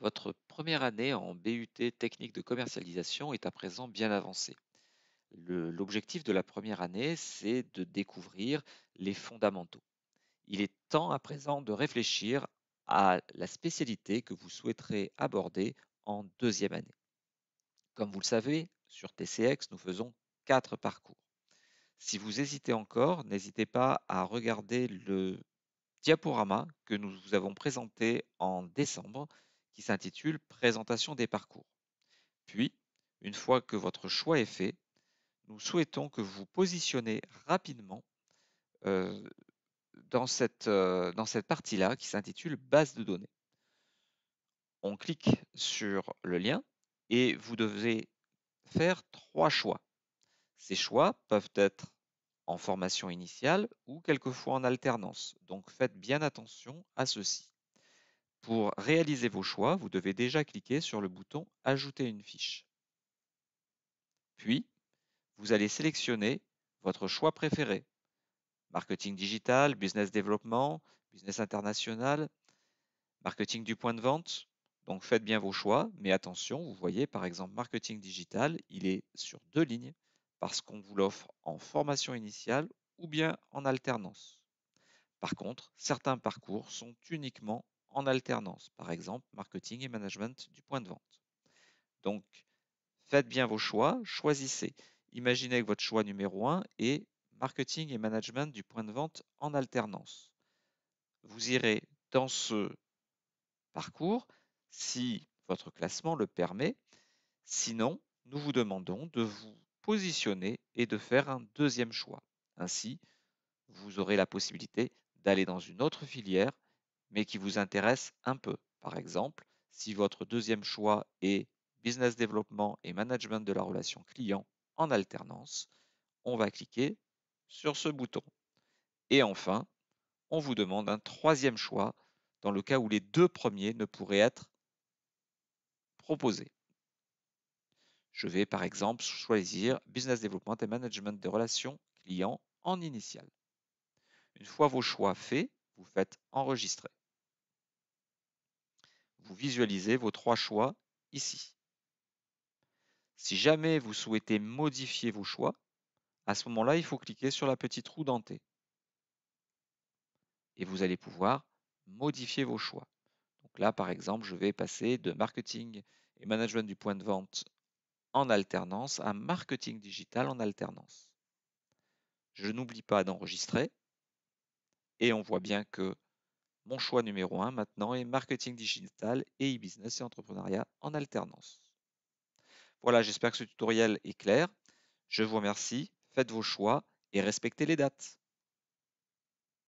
Votre première année en BUT technique de commercialisation est à présent bien avancée. L'objectif de la première année, c'est de découvrir les fondamentaux. Il est temps à présent de réfléchir à la spécialité que vous souhaiterez aborder en deuxième année. Comme vous le savez, sur TCX, nous faisons quatre parcours. Si vous hésitez encore, n'hésitez pas à regarder le diaporama que nous vous avons présenté en décembre qui s'intitule Présentation des parcours. Puis, une fois que votre choix est fait, nous souhaitons que vous positionnez rapidement euh, dans cette, euh, dans cette partie-là qui s'intitule Base de données. On clique sur le lien et vous devez faire trois choix. Ces choix peuvent être en formation initiale ou quelquefois en alternance, donc faites bien attention à ceci. Pour réaliser vos choix, vous devez déjà cliquer sur le bouton Ajouter une fiche. Puis, vous allez sélectionner votre choix préféré. Marketing digital, business développement, business international, marketing du point de vente. Donc faites bien vos choix, mais attention, vous voyez par exemple marketing digital, il est sur deux lignes parce qu'on vous l'offre en formation initiale ou bien en alternance. Par contre, certains parcours sont uniquement en alternance, par exemple marketing et management du point de vente. Donc, faites bien vos choix, choisissez. Imaginez que votre choix numéro 1 est marketing et management du point de vente en alternance. Vous irez dans ce parcours si votre classement le permet. Sinon, nous vous demandons de vous positionner et de faire un deuxième choix. Ainsi, vous aurez la possibilité d'aller dans une autre filière mais qui vous intéresse un peu. Par exemple, si votre deuxième choix est business Development et management de la relation client en alternance, on va cliquer sur ce bouton. Et enfin, on vous demande un troisième choix dans le cas où les deux premiers ne pourraient être proposés. Je vais par exemple choisir Business Development et Management de relations client en initial. Une fois vos choix faits, vous faites enregistrer visualisez vos trois choix ici. Si jamais vous souhaitez modifier vos choix, à ce moment-là, il faut cliquer sur la petite roue dentée. Et vous allez pouvoir modifier vos choix. Donc là, par exemple, je vais passer de marketing et management du point de vente en alternance à marketing digital en alternance. Je n'oublie pas d'enregistrer et on voit bien que mon choix numéro un maintenant est marketing digital et e-business et entrepreneuriat en alternance. Voilà, j'espère que ce tutoriel est clair. Je vous remercie, faites vos choix et respectez les dates.